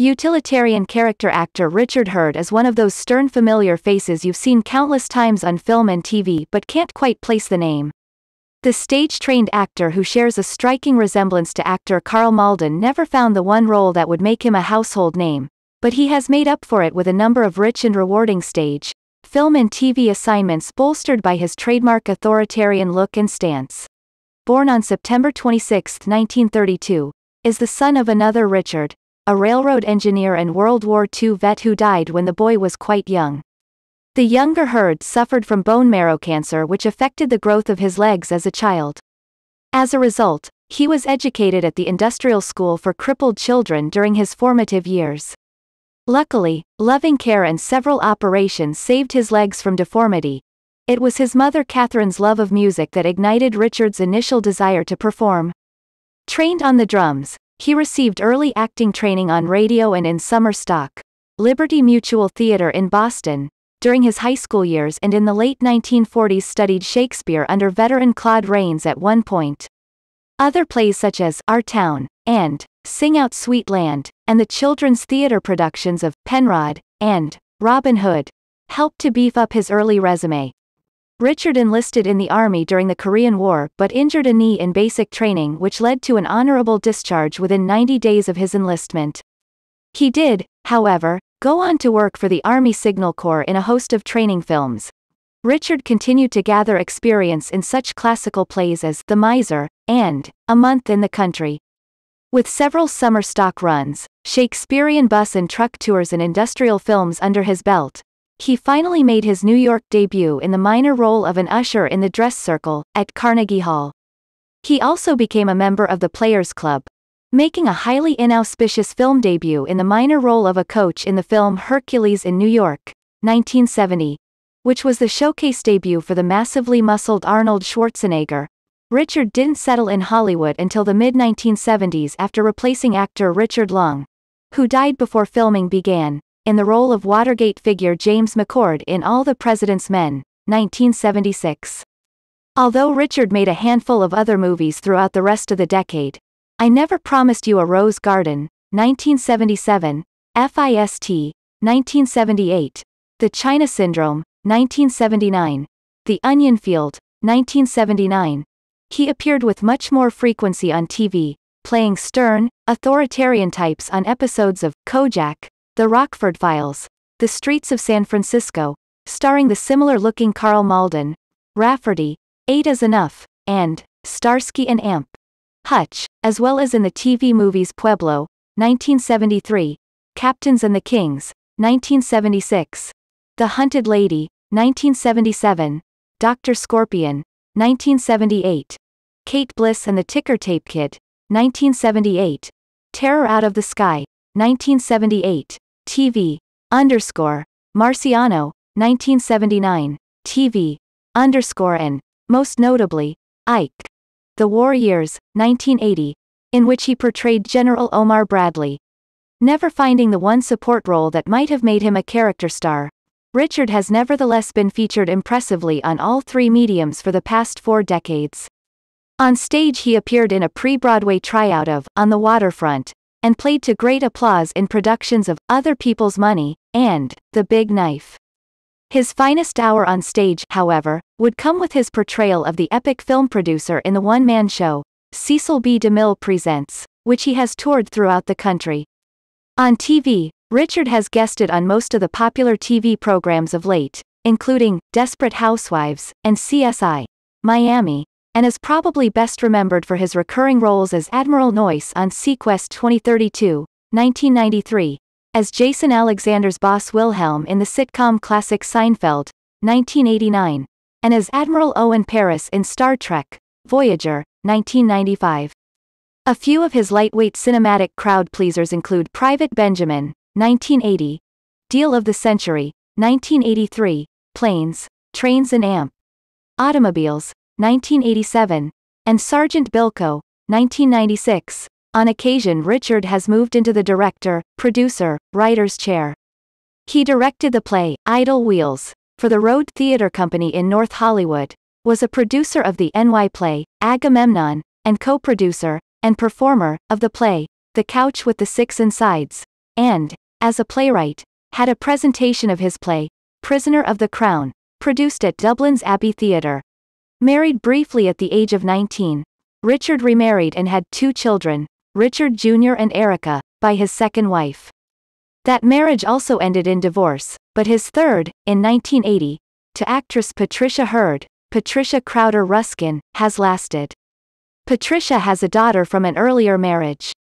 Utilitarian character actor Richard Hurd is one of those stern familiar faces you've seen countless times on film and TV but can't quite place the name. The stage-trained actor who shares a striking resemblance to actor Carl Malden never found the one role that would make him a household name, but he has made up for it with a number of rich and rewarding stage, film and TV assignments bolstered by his trademark authoritarian look and stance. Born on September 26, 1932, is the son of another Richard, a railroad engineer and World War II vet who died when the boy was quite young. The younger Heard suffered from bone marrow cancer which affected the growth of his legs as a child. As a result, he was educated at the Industrial School for Crippled Children during his formative years. Luckily, loving care and several operations saved his legs from deformity. It was his mother Catherine's love of music that ignited Richard's initial desire to perform. Trained on the drums, he received early acting training on radio and in summer stock, Liberty Mutual Theater in Boston, during his high school years and in the late 1940s studied Shakespeare under veteran Claude Rains at one point. Other plays such as Our Town and Sing Out Sweet Land and the children's theater productions of Penrod and Robin Hood helped to beef up his early resume. Richard enlisted in the Army during the Korean War but injured a knee in basic training which led to an honorable discharge within 90 days of his enlistment. He did, however, go on to work for the Army Signal Corps in a host of training films. Richard continued to gather experience in such classical plays as The Miser and A Month in the Country. With several summer stock runs, Shakespearean bus and truck tours and industrial films under his belt, he finally made his New York debut in the minor role of an usher in the dress circle, at Carnegie Hall. He also became a member of the Players Club, making a highly inauspicious film debut in the minor role of a coach in the film Hercules in New York, 1970, which was the showcase debut for the massively muscled Arnold Schwarzenegger. Richard didn't settle in Hollywood until the mid 1970s after replacing actor Richard Long, who died before filming began in the role of Watergate figure James McCord in All the President's Men, 1976. Although Richard made a handful of other movies throughout the rest of the decade, I Never Promised You a Rose Garden, 1977, FIST, 1978, The China Syndrome, 1979, The Onion Field, 1979, he appeared with much more frequency on TV, playing stern, authoritarian types on episodes of Kojak, the Rockford Files, The Streets of San Francisco, starring the similar looking Carl Malden, Rafferty, Eight is Enough, and Starsky and Amp. Hutch, as well as in the TV movies Pueblo, 1973, Captains and the Kings, 1976, The Hunted Lady, 1977, Dr. Scorpion, 1978, Kate Bliss and the Ticker Tape Kid, 1978, Terror Out of the Sky, 1978, TV underscore Marciano, 1979, TV underscore and, most notably, Ike. The War Years, 1980, in which he portrayed General Omar Bradley. Never finding the one support role that might have made him a character star, Richard has nevertheless been featured impressively on all three mediums for the past four decades. On stage, he appeared in a pre Broadway tryout of On the Waterfront, and played to great applause in productions of Other People's Money and The Big Knife. His finest hour on stage, however, would come with his portrayal of the epic film producer in the one man show, Cecil B. DeMille Presents, which he has toured throughout the country. On TV, Richard has guested on most of the popular TV programs of late, including Desperate Housewives and CSI, Miami, and is probably best remembered for his recurring roles as Admiral Noyce on Sequest 2032, 1993, as Jason Alexander's boss Wilhelm in the sitcom classic Seinfeld, 1989, and as Admiral Owen Paris in Star Trek, Voyager, 1995. A few of his lightweight cinematic crowd pleasers include Private Benjamin, 1980, Deal of the Century, 1983, Planes, Trains and Amp, Automobiles, 1987, and Sergeant Bilko, 1996. On occasion Richard has moved into the director, producer, writer's chair. He directed the play, Idle Wheels, for the Road Theatre Company in North Hollywood, was a producer of the NY play, Agamemnon, and co-producer, and performer, of the play, The Couch with the Six Insides, and, as a playwright, had a presentation of his play, Prisoner of the Crown, produced at Dublin's Abbey Theatre, Married briefly at the age of 19, Richard remarried and had two children, Richard Jr. and Erica, by his second wife. That marriage also ended in divorce, but his third, in 1980, to actress Patricia Heard, Patricia Crowder Ruskin, has lasted. Patricia has a daughter from an earlier marriage.